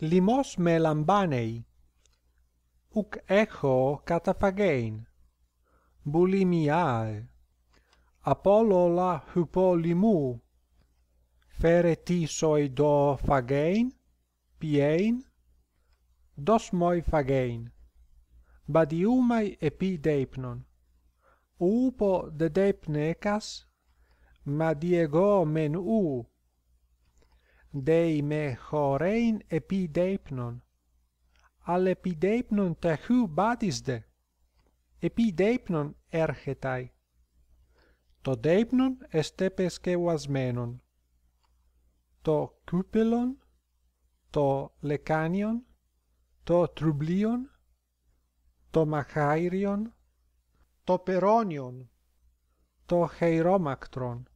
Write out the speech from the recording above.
limos melambanei. lambanei uk echo catapagein bulimiae apollo la hypolimu fere ti soi do fagein piein dos moi fagein badiumai epi upo de ma diego men u dei me chorein epideipnon. Al epideipnon te hu badis de. Epideipnon ergetai. To deipnon este pesce was To cupelon, to lecanion, to trublion, to machairion, to peronion, to heiromactron.